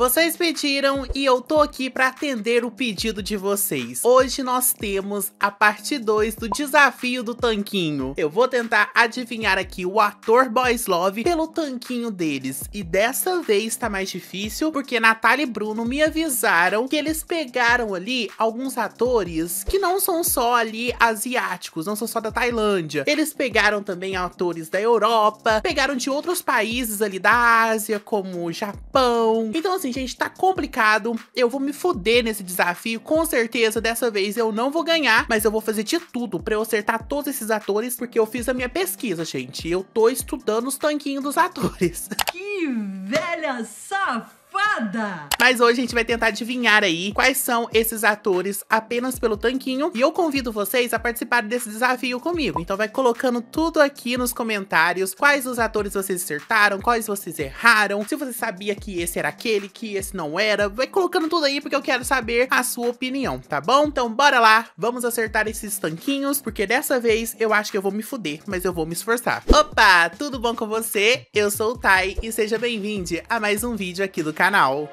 Vocês pediram e eu tô aqui para atender o pedido de vocês. Hoje nós temos a parte 2 do desafio do tanquinho. Eu vou tentar adivinhar aqui o ator Boys Love pelo tanquinho deles. E dessa vez tá mais difícil porque Natália e Bruno me avisaram que eles pegaram ali alguns atores que não são só ali asiáticos, não são só da Tailândia. Eles pegaram também atores da Europa, pegaram de outros países ali da Ásia, como Japão. Então assim, assim, gente, tá complicado. Eu vou me foder nesse desafio. Com certeza, dessa vez eu não vou ganhar, mas eu vou fazer de tudo pra eu acertar todos esses atores, porque eu fiz a minha pesquisa, gente. Eu tô estudando os tanquinhos dos atores. Que velha safada! safada! Mas hoje a gente vai tentar adivinhar aí quais são esses atores apenas pelo tanquinho. E eu convido vocês a participar desse desafio comigo. Então vai colocando tudo aqui nos comentários. Quais os atores vocês acertaram, quais vocês erraram. Se você sabia que esse era aquele, que esse não era. Vai colocando tudo aí porque eu quero saber a sua opinião, tá bom? Então bora lá, vamos acertar esses tanquinhos. Porque dessa vez eu acho que eu vou me fuder, mas eu vou me esforçar. Opa, tudo bom com você? Eu sou o Tai e seja bem-vindo a mais um vídeo aqui do canal. now.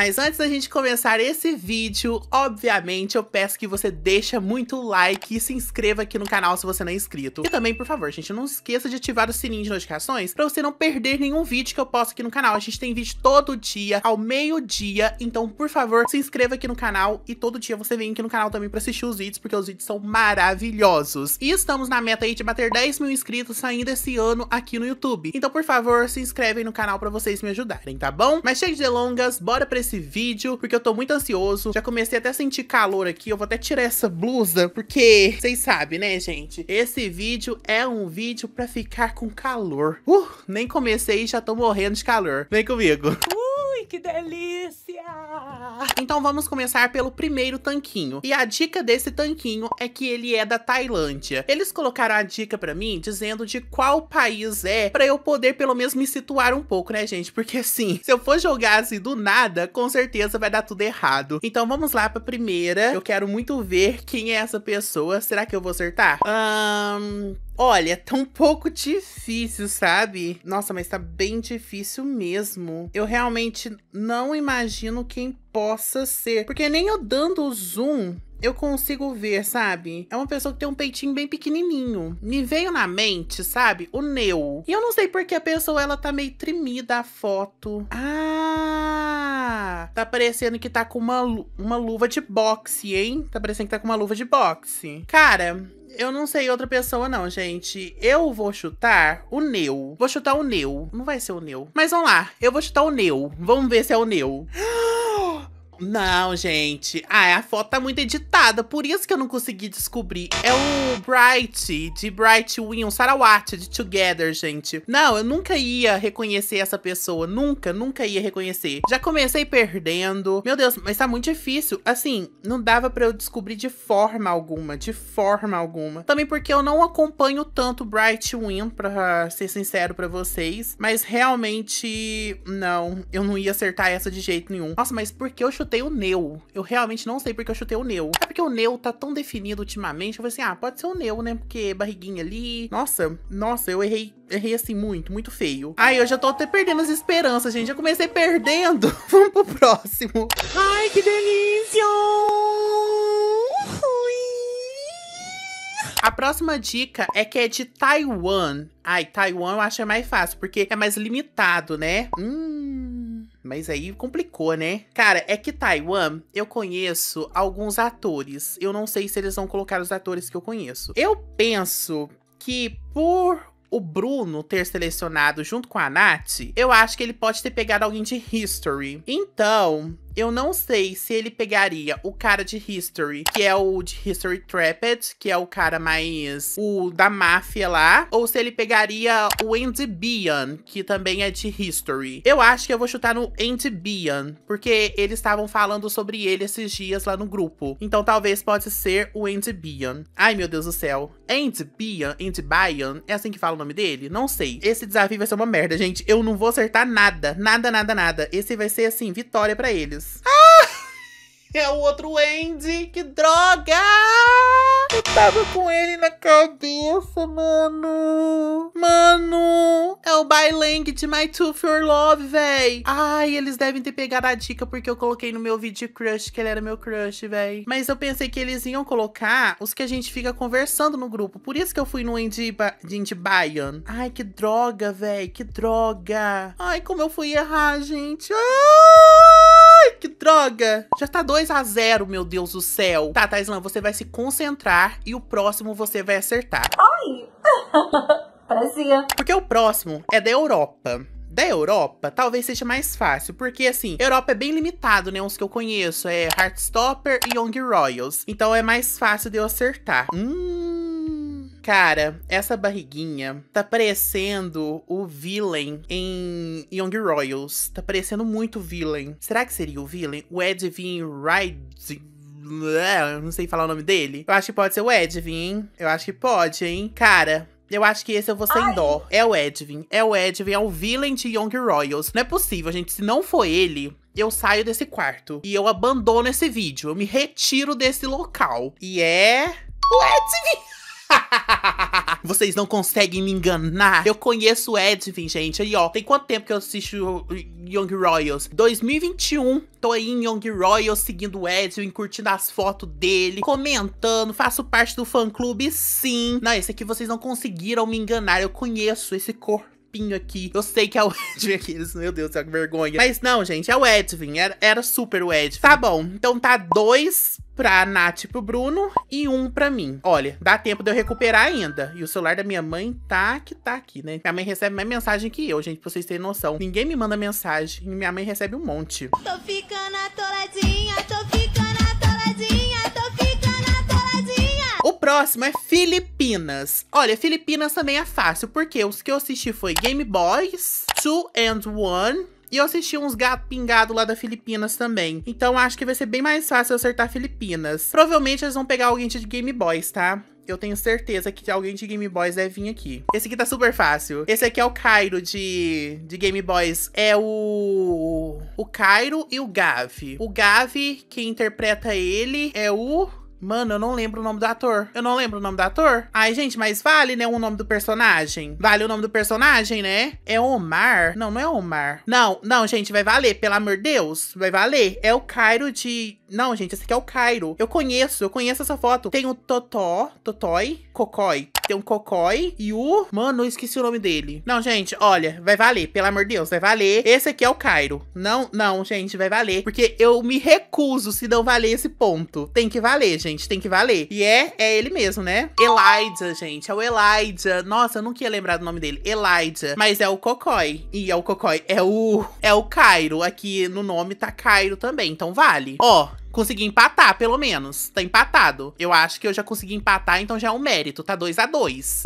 Mas antes da gente começar esse vídeo, obviamente eu peço que você deixa muito like e se inscreva aqui no canal se você não é inscrito. E também, por favor, gente, não esqueça de ativar o sininho de notificações pra você não perder nenhum vídeo que eu posto aqui no canal. A gente tem vídeo todo dia, ao meio-dia, então, por favor, se inscreva aqui no canal e todo dia você vem aqui no canal também pra assistir os vídeos, porque os vídeos são maravilhosos. E estamos na meta aí de bater 10 mil inscritos ainda esse ano aqui no YouTube. Então, por favor, se inscrevem no canal pra vocês me ajudarem, tá bom? Mas cheio de delongas, bora pra esse esse vídeo, porque eu tô muito ansioso. Já comecei até a sentir calor aqui, eu vou até tirar essa blusa, porque vocês sabem, né, gente? Esse vídeo é um vídeo pra ficar com calor. Uh, nem comecei e já tô morrendo de calor. Vem comigo. Uh! que delícia! Então vamos começar pelo primeiro tanquinho. E a dica desse tanquinho é que ele é da Tailândia. Eles colocaram a dica pra mim dizendo de qual país é, pra eu poder pelo menos me situar um pouco, né, gente? Porque assim, se eu for jogar assim do nada, com certeza vai dar tudo errado. Então vamos lá pra primeira. Eu quero muito ver quem é essa pessoa. Será que eu vou acertar? Ahn... Um... Olha, tá um pouco difícil, sabe? Nossa, mas tá bem difícil mesmo. Eu realmente não imagino quem possa ser. Porque nem eu dando o zoom eu consigo ver, sabe? É uma pessoa que tem um peitinho bem pequenininho. Me veio na mente, sabe? O Neu. E eu não sei porque a pessoa, ela tá meio tremida a foto. Ah, tá. parecendo que tá com uma, uma luva de boxe, hein? Tá parecendo que tá com uma luva de boxe. Cara, eu não sei outra pessoa, não, gente. Eu vou chutar o Neu. Vou chutar o Neu. Não vai ser o Neu. Mas vamos lá. Eu vou chutar o Neu. Vamos ver se é o Neu. Ah, não, gente. Ah, a foto tá muito editada, por isso que eu não consegui descobrir. É o Bright, de Bright Win, Sarawat, de Together, gente. Não, eu nunca ia reconhecer essa pessoa. Nunca, nunca ia reconhecer. Já comecei perdendo. Meu Deus, mas tá muito difícil. Assim, não dava pra eu descobrir de forma alguma, de forma alguma. Também porque eu não acompanho tanto Bright Win, pra ser sincero pra vocês. Mas realmente, não, eu não ia acertar essa de jeito nenhum. Nossa, mas por que eu chutei chutei o Neu. Eu realmente não sei porque eu chutei o Neu. É porque o Neu tá tão definido ultimamente. Eu falei assim, ah, pode ser o Neu, né? Porque barriguinha ali... Nossa, nossa, eu errei, errei assim muito, muito feio. Ai, eu já tô até perdendo as esperanças, gente. Já comecei perdendo. Vamos pro próximo. Ai, que delícia! A próxima dica é que é de Taiwan. Ai, Taiwan eu acho é mais fácil, porque é mais limitado, né? Hum... Mas aí complicou, né? Cara, é que Taiwan, eu conheço alguns atores. Eu não sei se eles vão colocar os atores que eu conheço. Eu penso que por o Bruno ter selecionado junto com a Nath, eu acho que ele pode ter pegado alguém de History. Então, eu não sei se ele pegaria o cara de History, que é o de History Trapped, que é o cara mais... o da máfia lá, ou se ele pegaria o Andy Bian, que também é de History. Eu acho que eu vou chutar no Andy Bian, porque eles estavam falando sobre ele esses dias lá no grupo. Então talvez pode ser o Andy Bian. Ai, meu Deus do céu. Andy Bian, Andy Bian, é assim que fala o nome dele? Não sei. Esse desafio vai ser uma merda, gente. Eu não vou acertar nada, nada, nada, nada. Esse vai ser, assim, vitória pra eles. Ah! É o outro Andy! Que droga! Eu tava com ele na cabeça, mano! Mano! É o Bailang de My Two Your Love, véi! Ai, eles devem ter pegado a dica porque eu coloquei no meu vídeo crush que ele era meu crush, véi. Mas eu pensei que eles iam colocar os que a gente fica conversando no grupo. Por isso que eu fui no Andy, ba Andy Ai, que droga, véi! Que droga! Ai, como eu fui errar, gente! Ah! que droga! Já tá 2 a 0 meu Deus do céu. Tá, Taislan, você vai se concentrar e o próximo você vai acertar. Ai! Parecia. Porque o próximo é da Europa da Europa, talvez seja mais fácil, porque assim, Europa é bem limitado, né? Uns que eu conheço é Heartstopper e Young Royals. Então é mais fácil de eu acertar. Hum. Cara, essa barriguinha tá parecendo o villain em Young Royals. Tá parecendo muito villain. Será que seria o villain? O Edwin Ride eu não sei falar o nome dele. Eu acho que pode ser o Edwin, hein? Eu acho que pode, hein? Cara, eu acho que esse eu vou sem Ai. dó. É o Edwin. É o Edwin, é o villain de Young Royals. Não é possível, gente. Se não for ele, eu saio desse quarto. E eu abandono esse vídeo. Eu me retiro desse local. E é... O Edwin! Vocês não conseguem me enganar. Eu conheço o Edwin, gente. Aí, ó, tem quanto tempo que eu assisto Young Royals? 2021. Tô aí em Young Royals, seguindo o Edwin, curtindo as fotos dele, comentando, faço parte do fã-clube, sim. Não, esse aqui vocês não conseguiram me enganar. Eu conheço esse corpinho aqui. Eu sei que é o Edwin aqui. Meu Deus, que vergonha. Mas não, gente, é o Edwin. Era, era super o Edwin. Tá bom, então tá dois pra Nath e pro Bruno e um pra mim. Olha, dá tempo de eu recuperar ainda. E o celular da minha mãe tá que tá aqui, né? Minha mãe recebe mais mensagem que eu, gente, pra vocês terem noção. Ninguém me manda mensagem e minha mãe recebe um monte. Tô ficando atoladinha, tô ficando atoladinha, tô ficando atoladinha. O próximo é Filipinas. Olha, Filipinas também é fácil, porque os que eu assisti foi Game Boys, Two and One e eu assisti uns gato pingado lá da Filipinas também. Então acho que vai ser bem mais fácil acertar Filipinas. Provavelmente eles vão pegar alguém de Game Boys, tá? Eu tenho certeza que alguém de Game Boys deve vir aqui. Esse aqui tá super fácil. Esse aqui é o Cairo de, de Game Boys. É o. O Cairo e o Gavi. O Gavi, quem interpreta ele, é o. Mano, eu não lembro o nome do ator. Eu não lembro o nome do ator. Ai, gente, mas vale, né, o nome do personagem? Vale o nome do personagem, né? É Omar? Não, não é Omar. Não, não, gente, vai valer, pelo amor de Deus. Vai valer. É o Cairo de... Não, gente, esse aqui é o Cairo. Eu conheço, eu conheço essa foto. Tem o Totó, Totói, Cocói, tem um Cocói e o... Mano, eu esqueci o nome dele. Não, gente, olha, vai valer. Pelo amor de Deus, vai valer. Esse aqui é o Cairo. Não, não, gente, vai valer. Porque eu me recuso se não valer esse ponto. Tem que valer, gente, tem que valer. E é, é ele mesmo, né? Elijah, gente, é o Elijah. Nossa, eu nunca ia lembrar do nome dele. Elijah. Mas é o Cocói. E é o Cocói. É o... É o Cairo. Aqui no nome tá Cairo também, então vale. Ó, consegui empatar, pelo menos. Tá empatado. Eu acho que eu já consegui empatar, então já é um mérito. Tá 2 a 2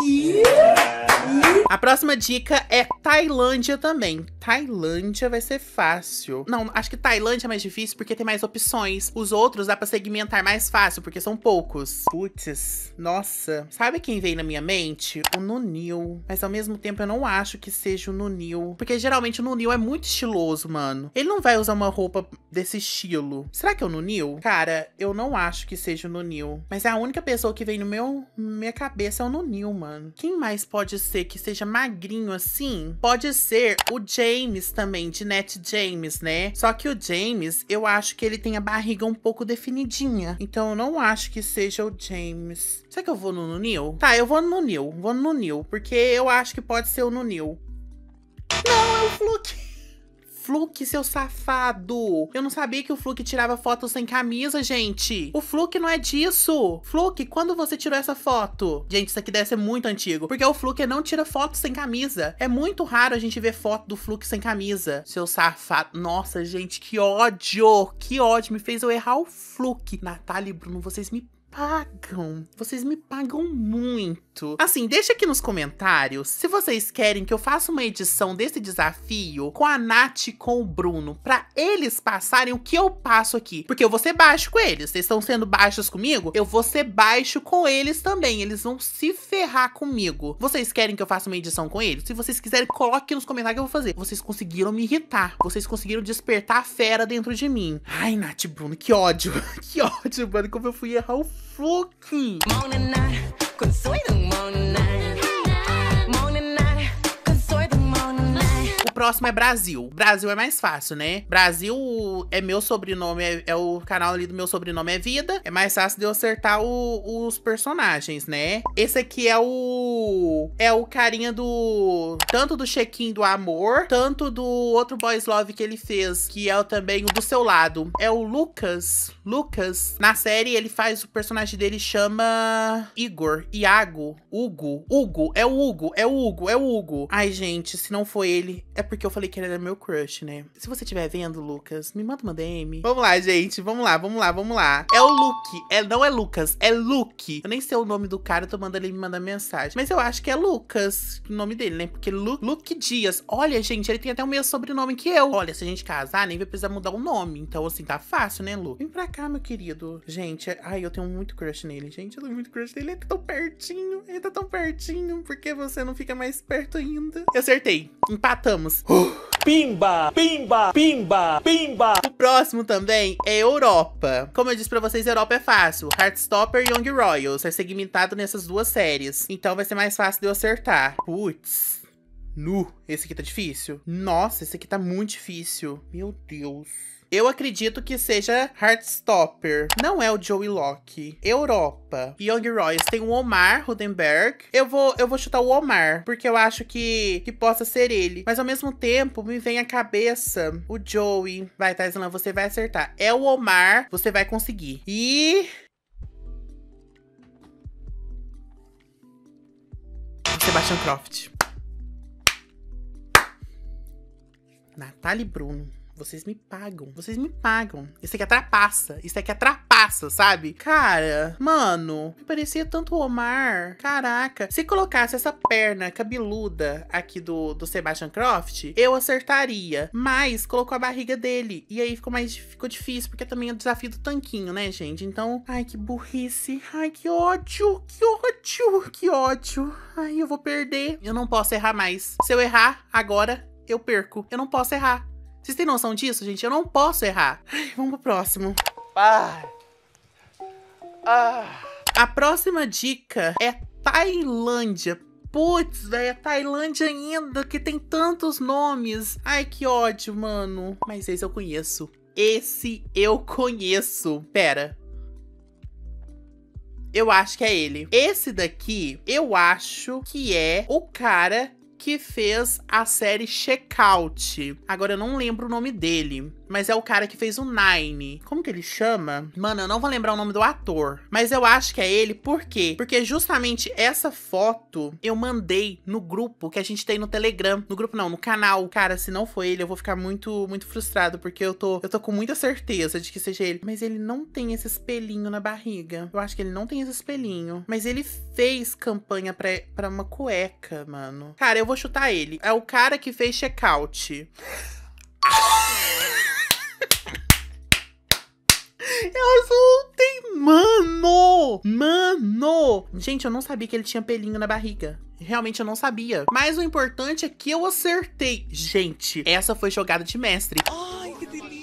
A próxima dica é Tailândia também. Tailândia vai ser fácil. Não, acho que Tailândia é mais difícil porque tem mais opções. Os outros dá pra segmentar mais fácil, porque são poucos. Putz, nossa. Sabe quem veio na minha mente? O Nunil. Mas ao mesmo tempo eu não acho que seja o Nunil. Porque geralmente o Nunil é muito estiloso, mano. Ele não vai usar uma roupa desse estilo. Será que é o Nunil? Cara, eu não acho que seja o Nunil. Mas é a única pessoa que vem no meu minha cabeça é o Nunil, mano. Quem mais pode ser que seja magrinho assim? Pode ser o Jay James também, de Net James, né? Só que o James, eu acho que ele tem a barriga um pouco definidinha. Então eu não acho que seja o James. Será que eu vou no Nunil? Tá, eu vou no Nunil. Vou no Nunil, porque eu acho que pode ser o Nunil. Não, é o Fluke. Fluke, seu safado. Eu não sabia que o Fluke tirava foto sem camisa, gente. O Fluke não é disso. Fluke, quando você tirou essa foto? Gente, isso aqui deve ser muito antigo. Porque o Fluke não tira foto sem camisa. É muito raro a gente ver foto do Fluke sem camisa. Seu safado. Nossa, gente, que ódio. Que ódio. Me fez eu errar o Fluke. Natália e Bruno, vocês me pagam. Vocês me pagam muito muito. Assim, deixa aqui nos comentários se vocês querem que eu faça uma edição desse desafio com a Nath e com o Bruno, pra eles passarem o que eu passo aqui. Porque eu vou ser baixo com eles. Vocês estão sendo baixos comigo? Eu vou ser baixo com eles também. Eles vão se ferrar comigo. Vocês querem que eu faça uma edição com eles? Se vocês quiserem, coloque aqui nos comentários que eu vou fazer. Vocês conseguiram me irritar. Vocês conseguiram despertar a fera dentro de mim. Ai, Nath e Bruno, que ódio. que ódio, mano. Como eu fui errar o fucking... Morning, night. 滚所有的梦难。próximo é Brasil. Brasil é mais fácil, né? Brasil é meu sobrenome, é, é o canal ali do meu sobrenome é Vida. É mais fácil de eu acertar o, os personagens, né? Esse aqui é o... É o carinha do... Tanto do check-in do amor, tanto do outro boys love que ele fez, que é também o do seu lado. É o Lucas. Lucas. Na série, ele faz... O personagem dele chama... Igor. Iago. Hugo. Hugo. É o Hugo. É o Hugo. É o Hugo. Ai, gente, se não foi ele... É porque eu falei que ele era meu crush, né? Se você estiver vendo, Lucas, me manda uma DM. Vamos lá, gente. Vamos lá, vamos lá, vamos lá. É o Luke. É, não é Lucas, é Luke. Eu nem sei o nome do cara, eu tô mandando ele me mandar mensagem. Mas eu acho que é Lucas, o nome dele, né? Porque Lu, Luke Dias. Olha, gente, ele tem até o mesmo sobrenome que eu. Olha, se a gente casar, nem vai precisar mudar o nome. Então, assim, tá fácil, né, Lu? Vem pra cá, meu querido. Gente, é... ai, eu tenho muito crush nele, gente. Eu tenho muito crush nele. Ele tá tão pertinho, ele tá tão pertinho. Por que você não fica mais perto ainda? Eu acertei. Empatamos. Pimba, pimba, pimba, pimba. O próximo também é Europa. Como eu disse pra vocês, Europa é fácil. Heartstopper e Young Royals é segmentado nessas duas séries. Então vai ser mais fácil de eu acertar. Putz. Nu, esse aqui tá difícil. Nossa, esse aqui tá muito difícil. Meu Deus. Eu acredito que seja Heartstopper. Não é o Joey Locke. Europa. Young Royce. Tem o Omar Rudenberg. Eu vou, eu vou chutar o Omar, porque eu acho que, que possa ser ele. Mas ao mesmo tempo, me vem à cabeça o Joey. Vai, Taislan, você vai acertar. É o Omar, você vai conseguir. E... Sebastian Croft. Natália Bruno. Vocês me pagam. Vocês me pagam. Isso aqui é Isso aqui é sabe? Cara, mano, me parecia tanto o Omar. Caraca. Se colocasse essa perna cabeluda aqui do, do Sebastian Croft, eu acertaria. Mas colocou a barriga dele. E aí ficou mais ficou difícil, porque também é o desafio do tanquinho, né, gente? Então, ai, que burrice. Ai, que ódio. Que ódio. Que ódio. Ai, eu vou perder. Eu não posso errar mais. Se eu errar agora, eu perco. Eu não posso errar. Vocês têm noção disso, gente? Eu não posso errar. Ai, vamos pro próximo. Ah. Ah. A próxima dica é Tailândia. Putz, velho, é Tailândia ainda, que tem tantos nomes. Ai, que ódio, mano. Mas esse eu conheço. Esse eu conheço. Pera. Eu acho que é ele. Esse daqui, eu acho que é o cara que fez a série Checkout. Agora eu não lembro o nome dele, mas é o cara que fez o Nine. Como que ele chama? Mano, eu não vou lembrar o nome do ator, mas eu acho que é ele, por quê? Porque justamente essa foto eu mandei no grupo que a gente tem no Telegram, no grupo não, no canal. Cara, se não foi ele, eu vou ficar muito muito frustrado porque eu tô eu tô com muita certeza de que seja ele, mas ele não tem esse espelhinho na barriga. Eu acho que ele não tem esse espelhinho, mas ele fez campanha pra, pra uma cueca, mano. Cara, eu vou chutar ele. É o cara que fez check-out. Eu soltei, mano! Mano! Gente, eu não sabia que ele tinha pelinho na barriga. Realmente eu não sabia. Mas o importante é que eu acertei. Gente, essa foi jogada de mestre. Ai, que delícia!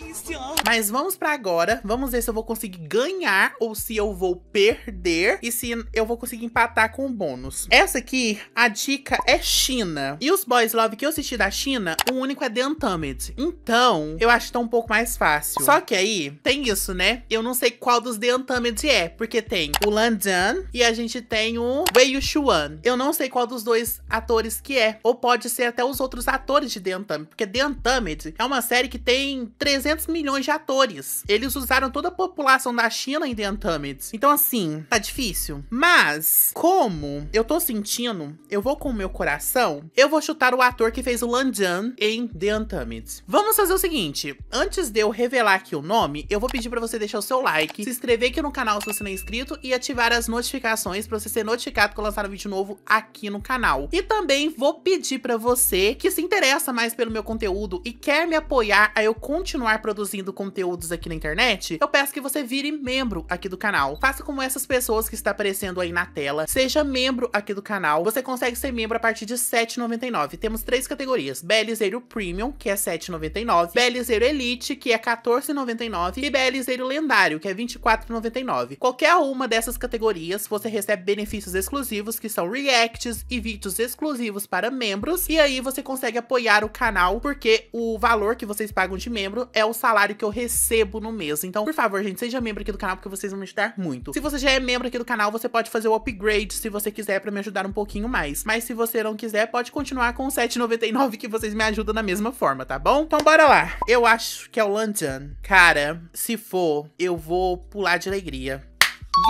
Mas vamos pra agora, vamos ver se eu vou conseguir ganhar ou se eu vou perder e se eu vou conseguir empatar com o bônus. Essa aqui, a dica é China. E os boys love que eu assisti da China, o único é The Untamed. Então, eu acho que tá um pouco mais fácil. Só que aí, tem isso, né? Eu não sei qual dos The Untamed é, porque tem o Landan e a gente tem o Wei Yuxuan. Eu não sei qual dos dois atores que é, ou pode ser até os outros atores de The Untamed, porque The Untamed é uma série que tem 300 mil milhões de atores. Eles usaram toda a população da China em The Untamed. Então, assim, tá difícil. Mas, como eu tô sentindo, eu vou com o meu coração, eu vou chutar o ator que fez o Lan Zhan em The Untamed. Vamos fazer o seguinte, antes de eu revelar aqui o nome, eu vou pedir pra você deixar o seu like, se inscrever aqui no canal se você não é inscrito e ativar as notificações pra você ser notificado quando lançar um vídeo novo aqui no canal. E também vou pedir pra você que se interessa mais pelo meu conteúdo e quer me apoiar a eu continuar produzindo produzindo conteúdos aqui na internet, eu peço que você vire membro aqui do canal. Faça como essas pessoas que está aparecendo aí na tela. Seja membro aqui do canal. Você consegue ser membro a partir de R$ 7,99. Temos três categorias. Belizeiro Premium, que é R$ 7,99. Belizeiro Elite, que é R$ 14,99. E Belizeiro Lendário, que é R$ 24,99. Qualquer uma dessas categorias, você recebe benefícios exclusivos, que são reacts e vídeos exclusivos para membros. E aí você consegue apoiar o canal, porque o valor que vocês pagam de membro é o salário salário que eu recebo no mês. Então, por favor, gente, seja membro aqui do canal porque vocês vão me ajudar muito. Se você já é membro aqui do canal, você pode fazer o upgrade se você quiser para me ajudar um pouquinho mais. Mas se você não quiser, pode continuar com 7,99 que vocês me ajudam da mesma forma, tá bom? Então bora lá. Eu acho que é o Lantern. Cara, se for, eu vou pular de alegria.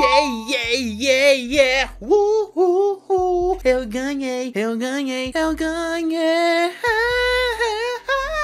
Yeah, yeah, yeah, yeah. Uh, uh, uh. Eu ganhei, eu ganhei, eu ganhei. Ah, ah, ah.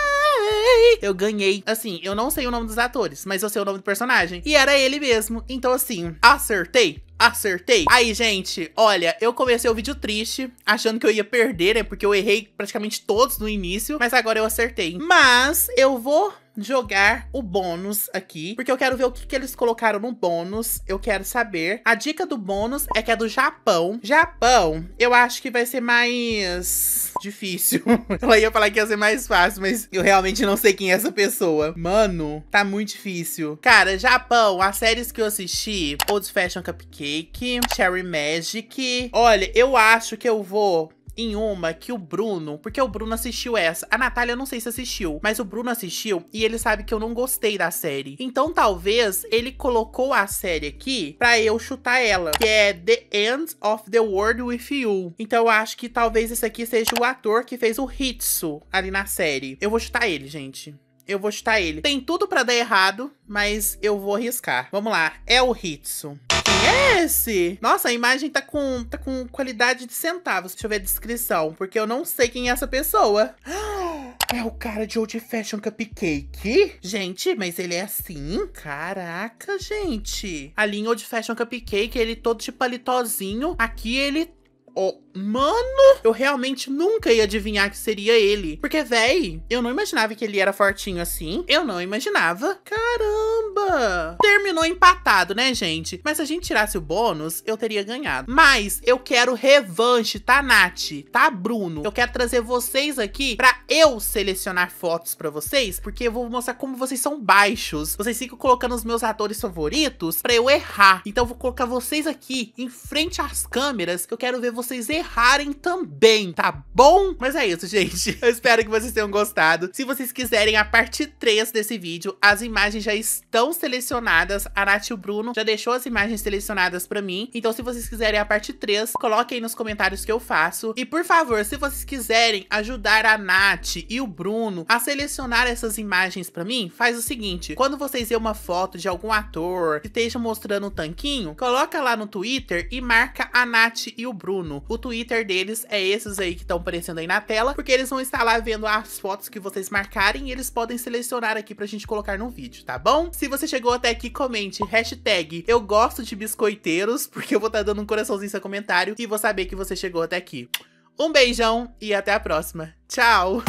Eu ganhei. Assim, eu não sei o nome dos atores, mas eu sei o nome do personagem. E era ele mesmo. Então, assim, acertei acertei. Aí, gente, olha, eu comecei o vídeo triste, achando que eu ia perder, né? Porque eu errei praticamente todos no início, mas agora eu acertei. Mas eu vou jogar o bônus aqui, porque eu quero ver o que, que eles colocaram no bônus, eu quero saber. A dica do bônus é que é do Japão. Japão, eu acho que vai ser mais difícil. Ela ia falar que ia ser mais fácil, mas eu realmente não sei quem é essa pessoa. Mano, tá muito difícil. Cara, Japão, as séries que eu assisti, Old Fashion Cupcake, Cherry Magic. Olha, eu acho que eu vou em uma que o Bruno, porque o Bruno assistiu essa, a Natália eu não sei se assistiu, mas o Bruno assistiu e ele sabe que eu não gostei da série. Então talvez ele colocou a série aqui pra eu chutar ela, que é The End of the World With You. Então eu acho que talvez esse aqui seja o ator que fez o Hitsu ali na série. Eu vou chutar ele, gente. Eu vou chutar ele. Tem tudo pra dar errado, mas eu vou arriscar. Vamos lá, é o Hitsu esse? Nossa, a imagem tá com, tá com qualidade de centavos. Deixa eu ver a descrição, porque eu não sei quem é essa pessoa. É o cara de Old Fashion Cupcake? Gente, mas ele é assim? Caraca, gente. Ali linha Old Fashion Cupcake, ele todo de tipo, palitozinho. Aqui ele... Oh, mano, eu realmente nunca ia adivinhar que seria ele. Porque, véi, eu não imaginava que ele era fortinho assim. Eu não imaginava. Caramba! Terminou empatado, né, gente? Mas se a gente tirasse o bônus, eu teria ganhado. Mas eu quero revanche, tá, Nath? Tá, Bruno? Eu quero trazer vocês aqui pra eu selecionar fotos pra vocês, porque eu vou mostrar como vocês são baixos. Vocês ficam colocando os meus atores favoritos pra eu errar. Então eu vou colocar vocês aqui em frente às câmeras, que eu quero ver vocês errar errarem também, tá bom? Mas é isso, gente. Eu espero que vocês tenham gostado. Se vocês quiserem a parte 3 desse vídeo, as imagens já estão selecionadas. A Nath e o Bruno já deixou as imagens selecionadas pra mim. Então, se vocês quiserem a parte 3, coloquem aí nos comentários que eu faço. E, por favor, se vocês quiserem ajudar a Nath e o Bruno a selecionar essas imagens pra mim, faz o seguinte. Quando vocês verem uma foto de algum ator que esteja mostrando um tanquinho, coloca lá no Twitter e marca a Nath e o Bruno. O Twitter Twitter deles é esses aí que estão aparecendo aí na tela, porque eles vão estar lá vendo as fotos que vocês marcarem e eles podem selecionar aqui pra gente colocar no vídeo, tá bom? Se você chegou até aqui, comente hashtag eu gosto de biscoiteiros, porque eu vou estar tá dando um coraçãozinho seu comentário e vou saber que você chegou até aqui. Um beijão e até a próxima. Tchau!